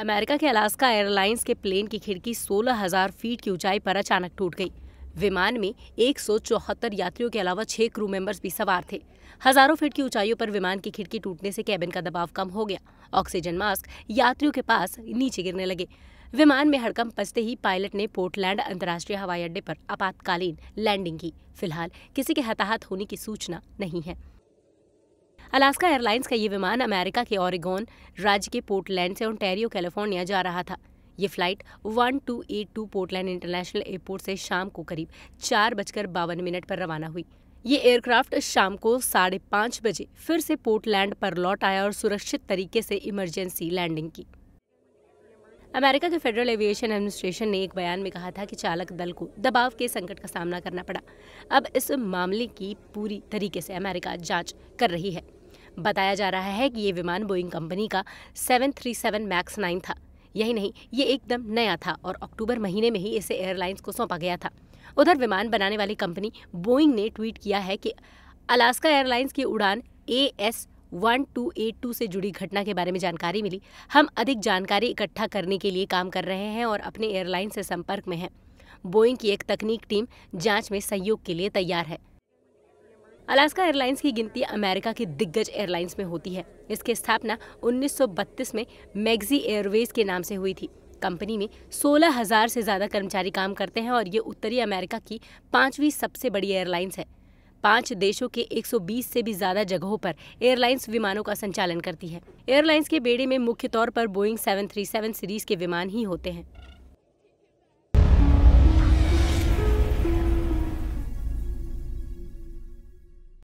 America के Alaska airlines के plane की खिड़की 16,000 फीट की ऊंचाई पर अचानक टूट गई विमान में एक यात्रियों के अलावा छह क्रू मेंबर्स भी सवार थे हजारों फीट की ऊंचाइयों पर विमान की खिड़की टूटने से कैबिन का दबाव कम हो गया ऑक्सीजन मास्क यात्रियों के पास नीचे गिरने लगे विमान में हड़कंप पसते ही पायलट ने पोर्टलैंड अंतर्राष्ट्रीय हवाई अड्डे पर आपातकालीन लैंडिंग की फिलहाल किसी के हताहत होने की सूचना नहीं है अलास्का एयरलाइंस का ये विमान अमेरिका के ओरेगोन राज्य के पोर्टलैंड से ओंटेरियो कैलिफोर्निया जा रहा था ये फ्लाइट 1282 पोर्टलैंड इंटरनेशनल एयरपोर्ट से शाम को करीब चार बजकर बावन मिनट पर रवाना हुई ये एयरक्राफ्ट शाम को साढ़े पाँच बजे फिर से पोर्टलैंड पर लौट आया और सुरक्षित तरीके से इमरजेंसी लैंडिंग की अमेरिका के फेडरल एविएशन एडमिनिस्ट्रेशन ने एक बयान में कहा था कि चालक दल को दबाव के संकट का सामना करना पड़ा अब इस मामले की पूरी तरीके से अमेरिका जांच कर रही है बताया जा रहा है कि ये विमान बोइंग कंपनी का 737 मैक्स 9 था यही नहीं ये एकदम नया था और अक्टूबर महीने में ही इसे एयरलाइंस को सौंपा गया था उधर विमान बनाने वाली कंपनी बोइंग ने ट्वीट किया है कि अलास्का एयरलाइंस की उड़ान A S one two eight two से जुड़ी घटना के बारे में जानकारी मिली हम अधिक जानकारी इकट्ठा करने के लिए काम कर रहे हैं और अपने एयरलाइन से संपर्क में हैं बोइंग की एक तकनीक टीम जांच में सहयोग के लिए तैयार है अलास्का एयरलाइंस की गिनती अमेरिका की दिग्गज एयरलाइंस में होती है इसकी स्थापना 1932 में मैगजी एयरवेज के नाम से हुई थी कंपनी में 16,000 से ज़्यादा कर्मचारी काम करते हैं और ये उत्तरी अमेरिका की पांचवी सबसे बड़ी एयरलाइंस है पांच देशों के 120 से भी ज्यादा जगहों पर एयरलाइंस विमानों का संचालन करती है एयरलाइंस के बेड़े में मुख्य तौर पर बोइंग 737 सीरीज के विमान ही होते हैं